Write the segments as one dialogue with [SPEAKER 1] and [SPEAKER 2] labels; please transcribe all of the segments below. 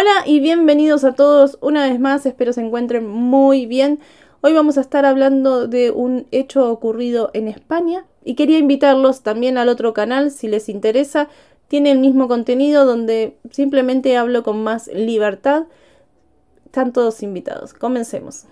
[SPEAKER 1] Hola y bienvenidos a todos una vez más, espero se encuentren muy bien. Hoy vamos a estar hablando de un hecho ocurrido en España y quería invitarlos también al otro canal si les interesa. Tiene el mismo contenido donde simplemente hablo con más libertad. Están todos invitados. Comencemos.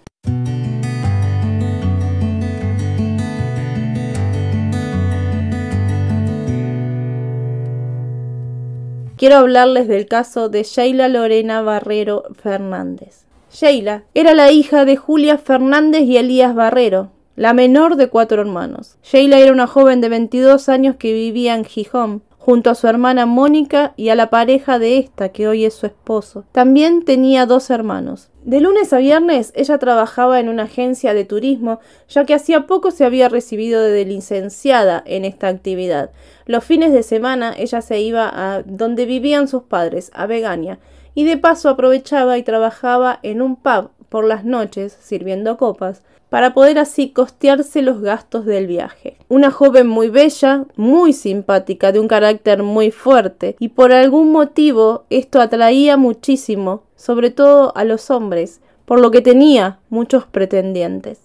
[SPEAKER 1] quiero hablarles del caso de Sheila Lorena Barrero Fernández. Sheila era la hija de Julia Fernández y Elías Barrero, la menor de cuatro hermanos. Sheila era una joven de 22 años que vivía en Gijón junto a su hermana Mónica y a la pareja de esta, que hoy es su esposo. También tenía dos hermanos. De lunes a viernes ella trabajaba en una agencia de turismo, ya que hacía poco se había recibido de licenciada en esta actividad. Los fines de semana ella se iba a donde vivían sus padres, a Vegania, y de paso aprovechaba y trabajaba en un pub por las noches sirviendo copas para poder así costearse los gastos del viaje. Una joven muy bella, muy simpática, de un carácter muy fuerte, y por algún motivo esto atraía muchísimo, sobre todo a los hombres, por lo que tenía muchos pretendientes.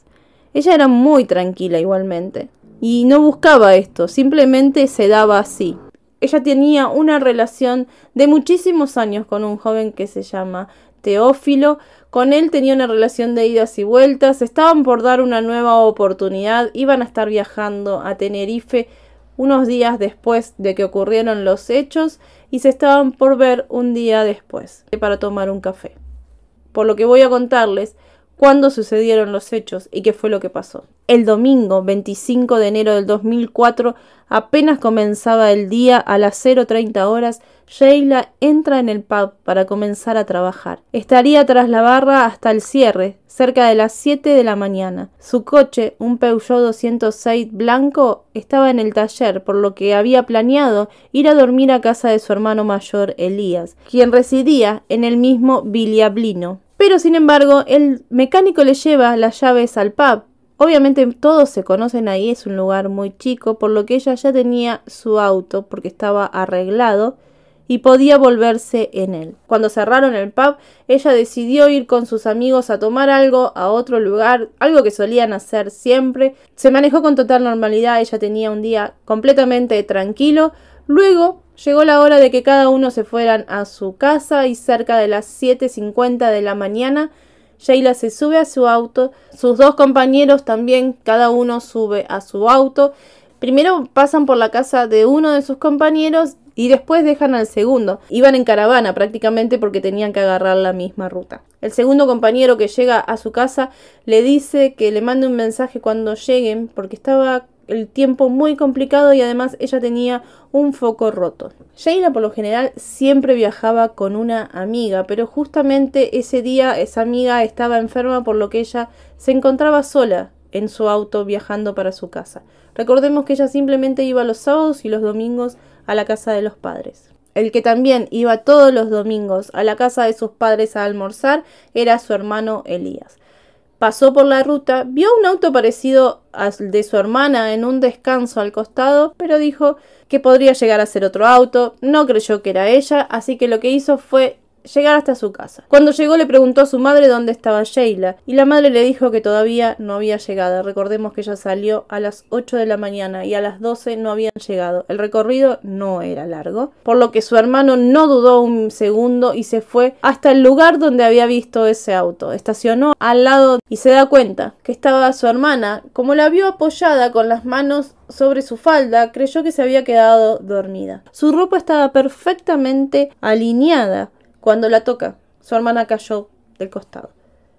[SPEAKER 1] Ella era muy tranquila igualmente, y no buscaba esto, simplemente se daba así. Ella tenía una relación de muchísimos años con un joven que se llama Teófilo, con él tenía una relación de idas y vueltas, estaban por dar una nueva oportunidad, iban a estar viajando a Tenerife unos días después de que ocurrieron los hechos y se estaban por ver un día después para tomar un café. Por lo que voy a contarles, cuándo sucedieron los hechos y qué fue lo que pasó. El domingo 25 de enero del 2004, apenas comenzaba el día a las 0.30 horas, Sheila entra en el pub para comenzar a trabajar. Estaría tras la barra hasta el cierre, cerca de las 7 de la mañana. Su coche, un Peugeot 206 blanco, estaba en el taller, por lo que había planeado ir a dormir a casa de su hermano mayor, Elías, quien residía en el mismo Viliablino. Pero sin embargo, el mecánico le lleva las llaves al pub. Obviamente todos se conocen ahí, es un lugar muy chico, por lo que ella ya tenía su auto porque estaba arreglado y podía volverse en él. Cuando cerraron el pub, ella decidió ir con sus amigos a tomar algo a otro lugar, algo que solían hacer siempre. Se manejó con total normalidad, ella tenía un día completamente tranquilo. Luego Llegó la hora de que cada uno se fueran a su casa y cerca de las 7.50 de la mañana, Sheila se sube a su auto, sus dos compañeros también, cada uno sube a su auto. Primero pasan por la casa de uno de sus compañeros y después dejan al segundo. Iban en caravana prácticamente porque tenían que agarrar la misma ruta. El segundo compañero que llega a su casa le dice que le mande un mensaje cuando lleguen porque estaba el tiempo muy complicado y además ella tenía un foco roto. Sheila por lo general siempre viajaba con una amiga, pero justamente ese día esa amiga estaba enferma por lo que ella se encontraba sola en su auto viajando para su casa. Recordemos que ella simplemente iba los sábados y los domingos a la casa de los padres. El que también iba todos los domingos a la casa de sus padres a almorzar era su hermano Elías pasó por la ruta, vio un auto parecido al de su hermana en un descanso al costado, pero dijo que podría llegar a ser otro auto, no creyó que era ella, así que lo que hizo fue llegar hasta su casa. Cuando llegó le preguntó a su madre dónde estaba Sheila y la madre le dijo que todavía no había llegado. Recordemos que ella salió a las 8 de la mañana y a las 12 no habían llegado. El recorrido no era largo, por lo que su hermano no dudó un segundo y se fue hasta el lugar donde había visto ese auto. Estacionó al lado y se da cuenta que estaba su hermana. Como la vio apoyada con las manos sobre su falda, creyó que se había quedado dormida. Su ropa estaba perfectamente alineada cuando la toca, su hermana cayó del costado.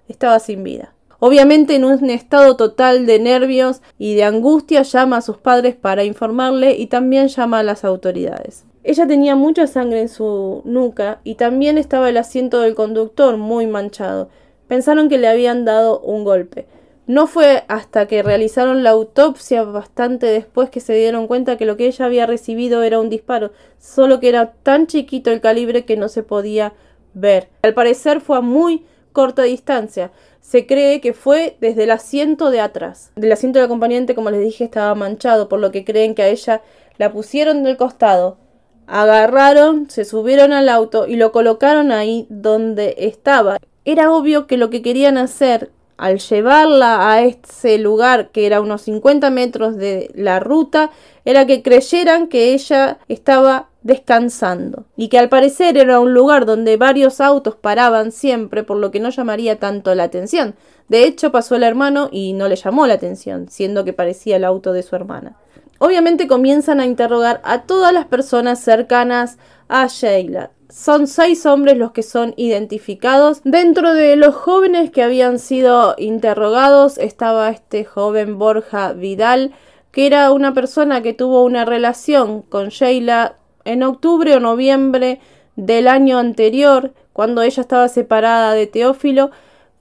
[SPEAKER 1] Estaba sin vida. Obviamente en un estado total de nervios y de angustia llama a sus padres para informarle y también llama a las autoridades. Ella tenía mucha sangre en su nuca y también estaba el asiento del conductor muy manchado. Pensaron que le habían dado un golpe, no fue hasta que realizaron la autopsia bastante después que se dieron cuenta que lo que ella había recibido era un disparo, solo que era tan chiquito el calibre que no se podía ver. Al parecer fue a muy corta distancia. Se cree que fue desde el asiento de atrás. Del asiento del acompañante, como les dije, estaba manchado, por lo que creen que a ella la pusieron del costado, agarraron, se subieron al auto y lo colocaron ahí donde estaba. Era obvio que lo que querían hacer al llevarla a ese lugar que era unos 50 metros de la ruta, era que creyeran que ella estaba descansando y que al parecer era un lugar donde varios autos paraban siempre, por lo que no llamaría tanto la atención. De hecho, pasó el hermano y no le llamó la atención, siendo que parecía el auto de su hermana. Obviamente comienzan a interrogar a todas las personas cercanas a Sheila, son seis hombres los que son identificados. Dentro de los jóvenes que habían sido interrogados estaba este joven Borja Vidal, que era una persona que tuvo una relación con Sheila en octubre o noviembre del año anterior, cuando ella estaba separada de Teófilo.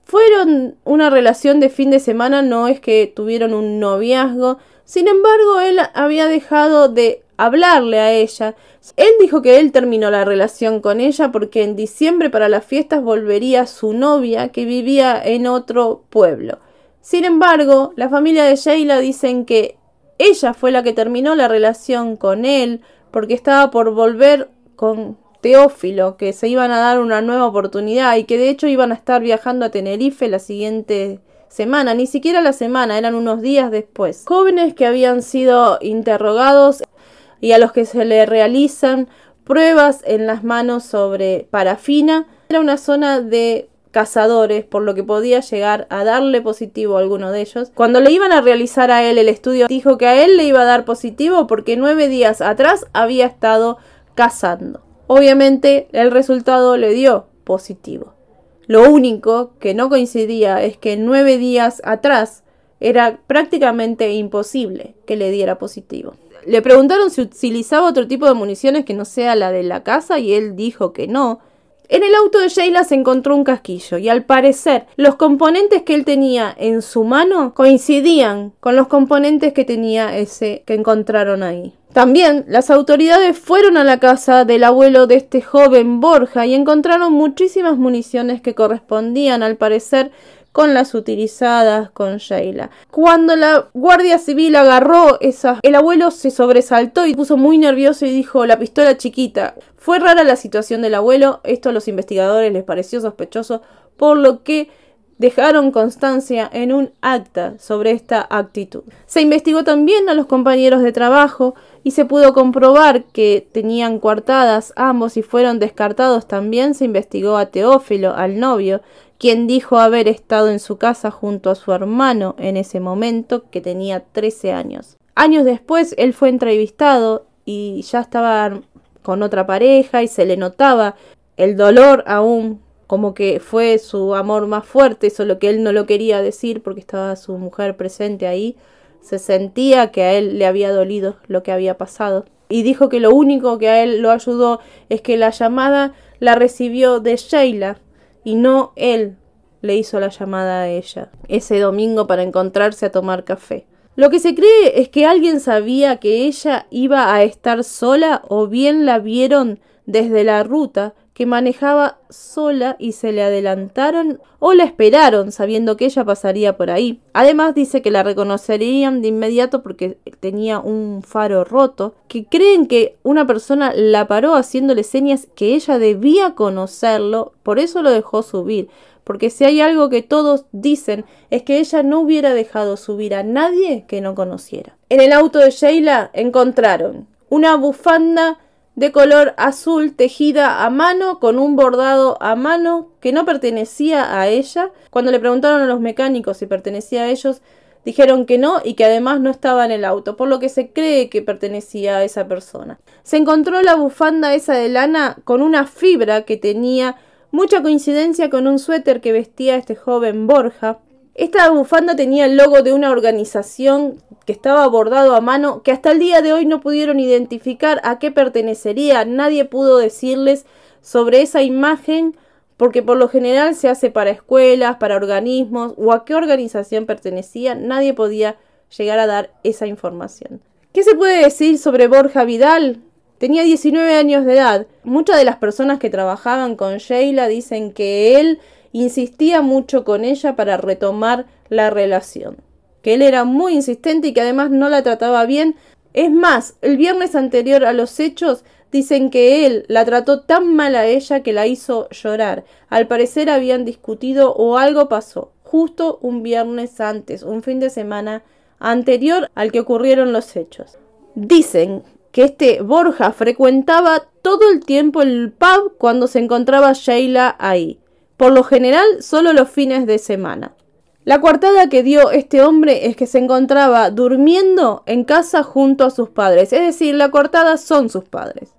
[SPEAKER 1] Fueron una relación de fin de semana, no es que tuvieron un noviazgo. Sin embargo, él había dejado de hablarle a ella. Él dijo que él terminó la relación con ella porque en diciembre para las fiestas volvería su novia que vivía en otro pueblo. Sin embargo, la familia de Sheila dicen que ella fue la que terminó la relación con él porque estaba por volver con Teófilo, que se iban a dar una nueva oportunidad y que de hecho iban a estar viajando a Tenerife la siguiente semana, ni siquiera la semana, eran unos días después. Jóvenes que habían sido interrogados y a los que se le realizan pruebas en las manos sobre parafina. Era una zona de cazadores, por lo que podía llegar a darle positivo a alguno de ellos. Cuando le iban a realizar a él el estudio, dijo que a él le iba a dar positivo porque nueve días atrás había estado cazando. Obviamente el resultado le dio positivo. Lo único que no coincidía es que nueve días atrás era prácticamente imposible que le diera positivo le preguntaron si utilizaba otro tipo de municiones que no sea la de la casa y él dijo que no. En el auto de Sheila se encontró un casquillo y al parecer los componentes que él tenía en su mano coincidían con los componentes que tenía ese que encontraron ahí. También las autoridades fueron a la casa del abuelo de este joven Borja y encontraron muchísimas municiones que correspondían al parecer con las utilizadas con Sheila. Cuando la Guardia Civil agarró esas, el abuelo se sobresaltó y puso muy nervioso y dijo la pistola chiquita. Fue rara la situación del abuelo, esto a los investigadores les pareció sospechoso, por lo que dejaron constancia en un acta sobre esta actitud. Se investigó también a los compañeros de trabajo y se pudo comprobar que tenían coartadas ambos y fueron descartados. También se investigó a Teófilo, al novio, quien dijo haber estado en su casa junto a su hermano en ese momento, que tenía 13 años. Años después, él fue entrevistado y ya estaba con otra pareja y se le notaba el dolor aún, como que fue su amor más fuerte, solo que él no lo quería decir porque estaba su mujer presente ahí. Se sentía que a él le había dolido lo que había pasado. Y dijo que lo único que a él lo ayudó es que la llamada la recibió de Sheila, y no él le hizo la llamada a ella ese domingo para encontrarse a tomar café. Lo que se cree es que alguien sabía que ella iba a estar sola o bien la vieron desde la ruta que manejaba sola y se le adelantaron o la esperaron sabiendo que ella pasaría por ahí. Además dice que la reconocerían de inmediato porque tenía un faro roto, que creen que una persona la paró haciéndole señas que ella debía conocerlo, por eso lo dejó subir. Porque si hay algo que todos dicen es que ella no hubiera dejado subir a nadie que no conociera. En el auto de Sheila encontraron una bufanda de color azul tejida a mano con un bordado a mano que no pertenecía a ella. Cuando le preguntaron a los mecánicos si pertenecía a ellos, dijeron que no y que además no estaba en el auto, por lo que se cree que pertenecía a esa persona. Se encontró la bufanda esa de lana con una fibra que tenía mucha coincidencia con un suéter que vestía este joven Borja. Esta bufanda tenía el logo de una organización que estaba bordado a mano, que hasta el día de hoy no pudieron identificar a qué pertenecería, nadie pudo decirles sobre esa imagen, porque por lo general se hace para escuelas, para organismos, o a qué organización pertenecía, nadie podía llegar a dar esa información. ¿Qué se puede decir sobre Borja Vidal? Tenía 19 años de edad. Muchas de las personas que trabajaban con Sheila dicen que él insistía mucho con ella para retomar la relación que él era muy insistente y que además no la trataba bien. Es más, el viernes anterior a los hechos dicen que él la trató tan mal a ella que la hizo llorar. Al parecer habían discutido o algo pasó, justo un viernes antes, un fin de semana anterior al que ocurrieron los hechos. Dicen que este Borja frecuentaba todo el tiempo el pub cuando se encontraba Sheila ahí, por lo general solo los fines de semana. La coartada que dio este hombre es que se encontraba durmiendo en casa junto a sus padres, es decir, la cortada son sus padres.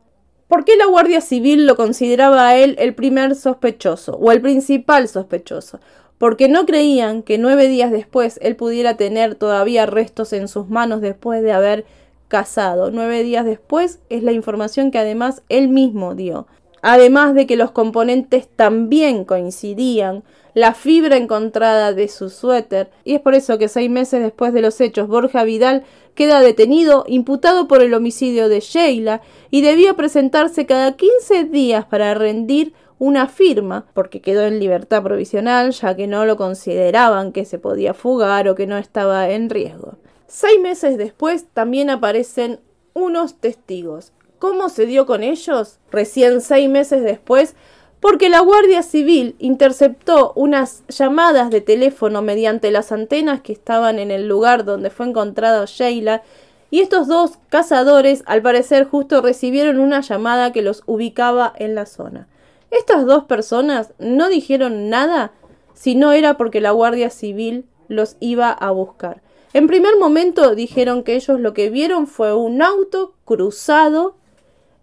[SPEAKER 1] ¿Por qué la Guardia Civil lo consideraba a él el primer sospechoso o el principal sospechoso? Porque no creían que nueve días después él pudiera tener todavía restos en sus manos después de haber casado. Nueve días después es la información que además él mismo dio. Además de que los componentes también coincidían, la fibra encontrada de su suéter, y es por eso que seis meses después de los hechos, Borja Vidal queda detenido, imputado por el homicidio de Sheila, y debía presentarse cada 15 días para rendir una firma, porque quedó en libertad provisional, ya que no lo consideraban que se podía fugar o que no estaba en riesgo. Seis meses después también aparecen unos testigos, ¿Cómo se dio con ellos? Recién seis meses después, porque la Guardia Civil interceptó unas llamadas de teléfono mediante las antenas que estaban en el lugar donde fue encontrada Sheila, y estos dos cazadores al parecer justo recibieron una llamada que los ubicaba en la zona. Estas dos personas no dijeron nada si no era porque la Guardia Civil los iba a buscar. En primer momento dijeron que ellos lo que vieron fue un auto cruzado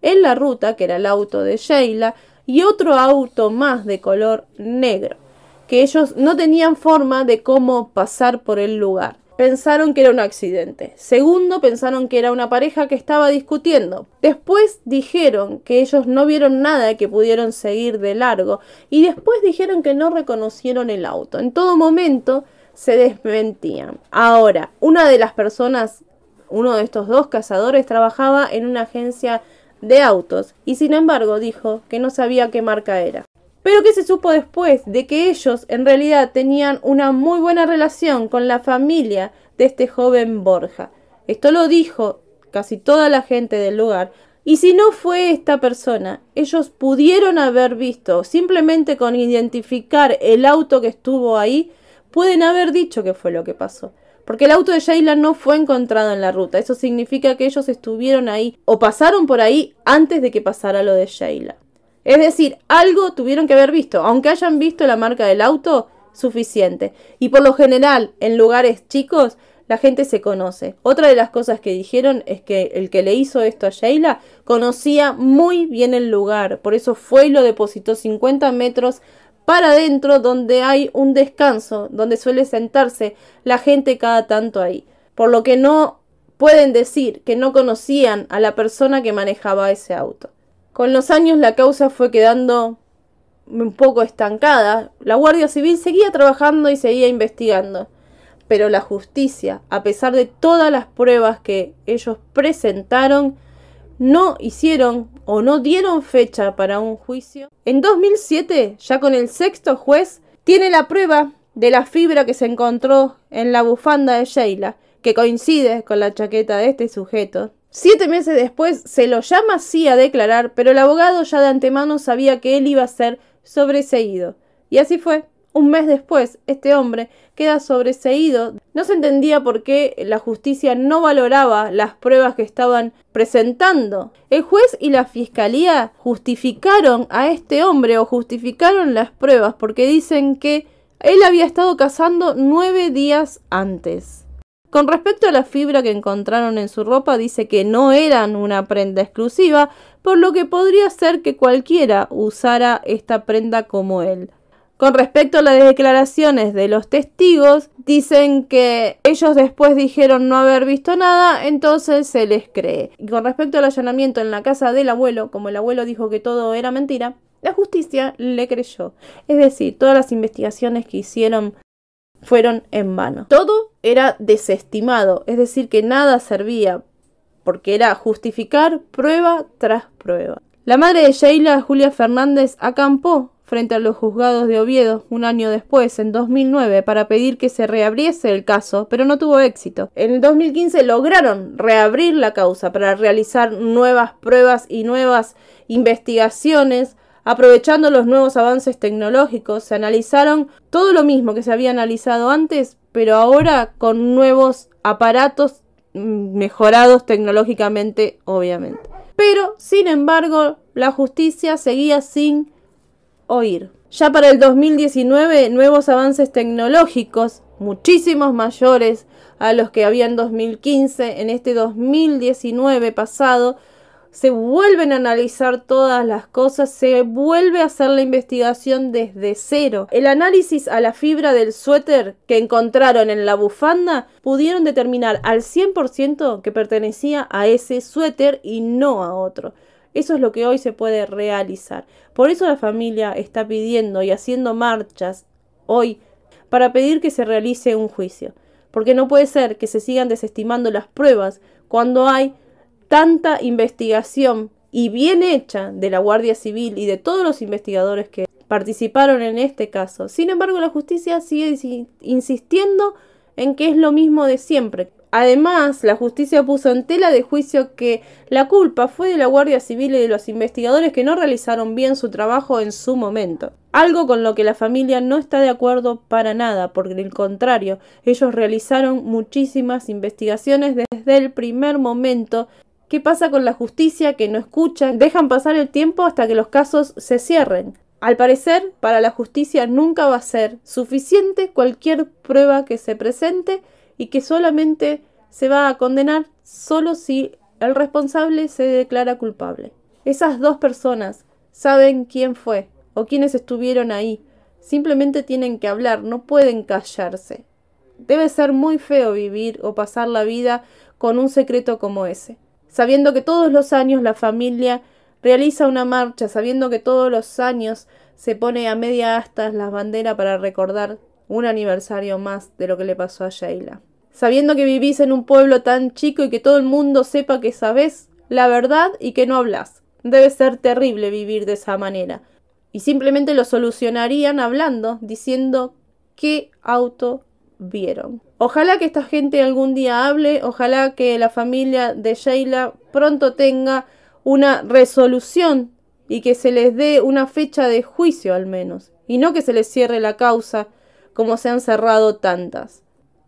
[SPEAKER 1] en la ruta, que era el auto de Sheila, y otro auto más de color negro, que ellos no tenían forma de cómo pasar por el lugar. Pensaron que era un accidente. Segundo, pensaron que era una pareja que estaba discutiendo. Después dijeron que ellos no vieron nada que pudieron seguir de largo. Y después dijeron que no reconocieron el auto. En todo momento se desmentían. Ahora, una de las personas, uno de estos dos cazadores, trabajaba en una agencia de autos y sin embargo dijo que no sabía qué marca era. Pero que se supo después de que ellos en realidad tenían una muy buena relación con la familia de este joven Borja. Esto lo dijo casi toda la gente del lugar, y si no fue esta persona, ellos pudieron haber visto, simplemente con identificar el auto que estuvo ahí, pueden haber dicho que fue lo que pasó porque el auto de Sheila no fue encontrado en la ruta. Eso significa que ellos estuvieron ahí o pasaron por ahí antes de que pasara lo de Sheila. Es decir, algo tuvieron que haber visto, aunque hayan visto la marca del auto, suficiente. Y por lo general, en lugares chicos, la gente se conoce. Otra de las cosas que dijeron es que el que le hizo esto a Sheila conocía muy bien el lugar, por eso fue y lo depositó 50 metros para adentro donde hay un descanso, donde suele sentarse la gente cada tanto ahí. Por lo que no pueden decir que no conocían a la persona que manejaba ese auto. Con los años la causa fue quedando un poco estancada. La Guardia Civil seguía trabajando y seguía investigando. Pero la justicia, a pesar de todas las pruebas que ellos presentaron, no hicieron o no dieron fecha para un juicio. En 2007, ya con el sexto juez, tiene la prueba de la fibra que se encontró en la bufanda de Sheila, que coincide con la chaqueta de este sujeto. Siete meses después se lo llama así a declarar, pero el abogado ya de antemano sabía que él iba a ser sobreseído. Y así fue. Un mes después, este hombre queda sobreseído no se entendía por qué la justicia no valoraba las pruebas que estaban presentando. El juez y la fiscalía justificaron a este hombre o justificaron las pruebas porque dicen que él había estado cazando nueve días antes. Con respecto a la fibra que encontraron en su ropa, dice que no eran una prenda exclusiva, por lo que podría ser que cualquiera usara esta prenda como él. Con respecto a las declaraciones de los testigos, dicen que ellos después dijeron no haber visto nada, entonces se les cree. Y con respecto al allanamiento en la casa del abuelo, como el abuelo dijo que todo era mentira, la justicia le creyó. Es decir, todas las investigaciones que hicieron fueron en vano. Todo era desestimado, es decir, que nada servía, porque era justificar prueba tras prueba. La madre de Sheila, Julia Fernández, acampó frente a los juzgados de Oviedo un año después, en 2009, para pedir que se reabriese el caso, pero no tuvo éxito. En el 2015 lograron reabrir la causa para realizar nuevas pruebas y nuevas investigaciones aprovechando los nuevos avances tecnológicos, se analizaron todo lo mismo que se había analizado antes, pero ahora con nuevos aparatos mm, mejorados tecnológicamente, obviamente. Pero, sin embargo, la justicia seguía sin oír. Ya para el 2019, nuevos avances tecnológicos, muchísimos mayores a los que había en 2015, en este 2019 pasado, se vuelven a analizar todas las cosas, se vuelve a hacer la investigación desde cero. El análisis a la fibra del suéter que encontraron en la bufanda pudieron determinar al 100% que pertenecía a ese suéter y no a otro. Eso es lo que hoy se puede realizar. Por eso la familia está pidiendo y haciendo marchas hoy para pedir que se realice un juicio. Porque no puede ser que se sigan desestimando las pruebas cuando hay tanta investigación y bien hecha de la Guardia Civil y de todos los investigadores que participaron en este caso. Sin embargo, la justicia sigue insistiendo en que es lo mismo de siempre, Además, la justicia puso en tela de juicio que la culpa fue de la Guardia Civil y de los investigadores que no realizaron bien su trabajo en su momento. Algo con lo que la familia no está de acuerdo para nada, porque en el contrario, ellos realizaron muchísimas investigaciones desde el primer momento ¿Qué pasa con la justicia que no escuchan? Dejan pasar el tiempo hasta que los casos se cierren. Al parecer, para la justicia nunca va a ser suficiente cualquier prueba que se presente y que solamente se va a condenar solo si el responsable se declara culpable. Esas dos personas saben quién fue o quiénes estuvieron ahí. Simplemente tienen que hablar, no pueden callarse. Debe ser muy feo vivir o pasar la vida con un secreto como ese. Sabiendo que todos los años la familia realiza una marcha, sabiendo que todos los años se pone a media astas las banderas para recordar un aniversario más de lo que le pasó a Sheila sabiendo que vivís en un pueblo tan chico y que todo el mundo sepa que sabes la verdad y que no hablas. Debe ser terrible vivir de esa manera. Y simplemente lo solucionarían hablando, diciendo qué auto vieron. Ojalá que esta gente algún día hable, ojalá que la familia de Sheila pronto tenga una resolución y que se les dé una fecha de juicio al menos, y no que se les cierre la causa como se han cerrado tantas.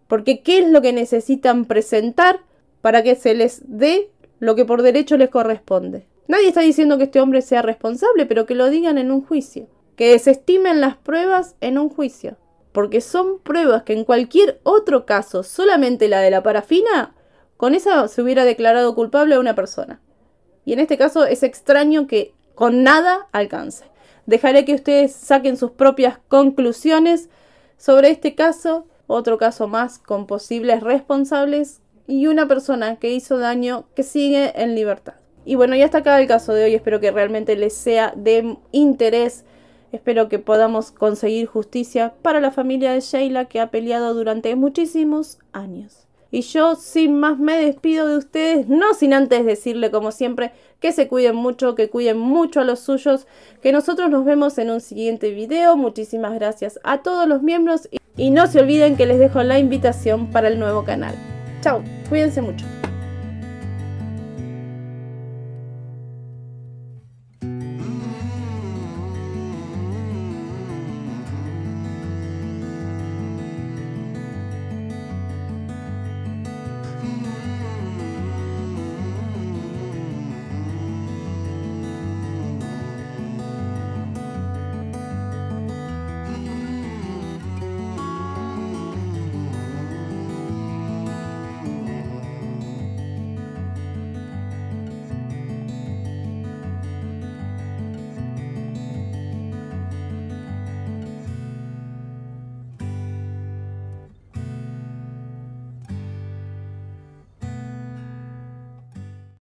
[SPEAKER 1] Porque ¿qué es lo que necesitan presentar para que se les dé lo que por derecho les corresponde? Nadie está diciendo que este hombre sea responsable, pero que lo digan en un juicio. Que desestimen las pruebas en un juicio. Porque son pruebas que en cualquier otro caso, solamente la de la parafina, con esa se hubiera declarado culpable a una persona. Y en este caso es extraño que con nada alcance. Dejaré que ustedes saquen sus propias conclusiones sobre este caso otro caso más con posibles responsables y una persona que hizo daño que sigue en libertad. Y bueno, ya está acá el caso de hoy, espero que realmente les sea de interés, espero que podamos conseguir justicia para la familia de Sheila que ha peleado durante muchísimos años. Y yo sin más me despido de ustedes, no sin antes decirle como siempre que se cuiden mucho, que cuiden mucho a los suyos, que nosotros nos vemos en un siguiente video. Muchísimas gracias a todos los miembros y, no se olviden que les dejo la invitación para el nuevo canal. Chao, cuídense mucho.